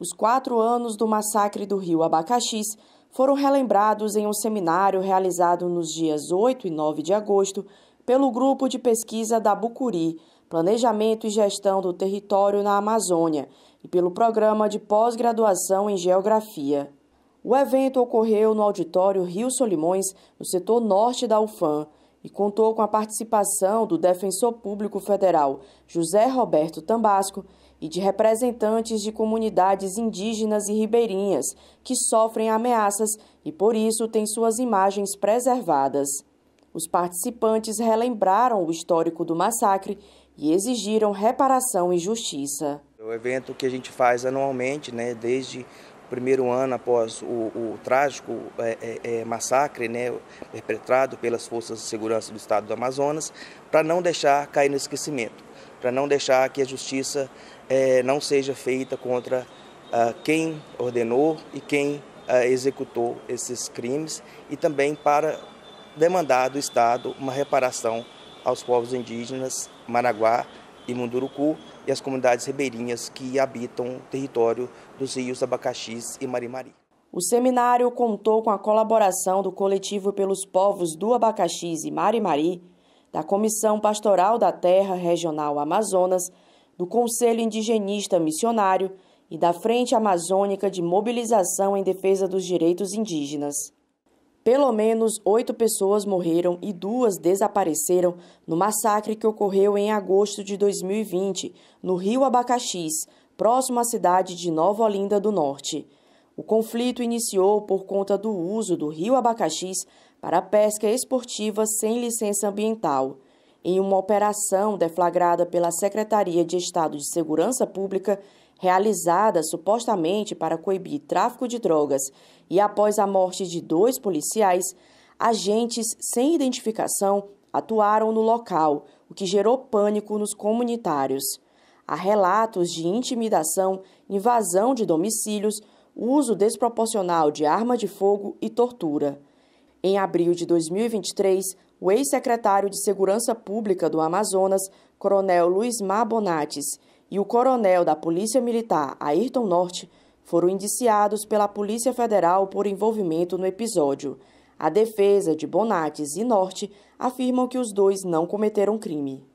Os quatro anos do massacre do rio Abacaxis foram relembrados em um seminário realizado nos dias 8 e 9 de agosto pelo Grupo de Pesquisa da Bucuri, Planejamento e Gestão do Território na Amazônia, e pelo Programa de Pós-Graduação em Geografia. O evento ocorreu no auditório Rio Solimões, no setor norte da UFAM e contou com a participação do defensor público federal José Roberto Tambasco e de representantes de comunidades indígenas e ribeirinhas que sofrem ameaças e por isso têm suas imagens preservadas. Os participantes relembraram o histórico do massacre e exigiram reparação e justiça. É o evento que a gente faz anualmente, né, desde primeiro ano após o, o trágico é, é, é, massacre né, perpetrado pelas forças de segurança do estado do Amazonas, para não deixar cair no esquecimento, para não deixar que a justiça é, não seja feita contra ah, quem ordenou e quem ah, executou esses crimes, e também para demandar do Estado uma reparação aos povos indígenas Maraguá e Munduruku e as comunidades ribeirinhas que habitam o território dos rios Abacaxis e Marimari. O seminário contou com a colaboração do Coletivo pelos Povos do Abacaxis e Marimari, da Comissão Pastoral da Terra Regional Amazonas, do Conselho Indigenista Missionário e da Frente Amazônica de Mobilização em Defesa dos Direitos Indígenas. Pelo menos oito pessoas morreram e duas desapareceram no massacre que ocorreu em agosto de 2020, no rio Abacaxis, próximo à cidade de Nova Olinda do Norte. O conflito iniciou por conta do uso do rio Abacaxis para pesca esportiva sem licença ambiental. Em uma operação deflagrada pela Secretaria de Estado de Segurança Pública, realizada supostamente para coibir tráfico de drogas, e após a morte de dois policiais, agentes sem identificação atuaram no local, o que gerou pânico nos comunitários. Há relatos de intimidação, invasão de domicílios, uso desproporcional de arma de fogo e tortura. Em abril de 2023, o ex-secretário de Segurança Pública do Amazonas, Coronel Luiz Mar Bonates, e o coronel da Polícia Militar, Ayrton Norte, foram indiciados pela Polícia Federal por envolvimento no episódio. A defesa de Bonates e Norte afirmam que os dois não cometeram crime.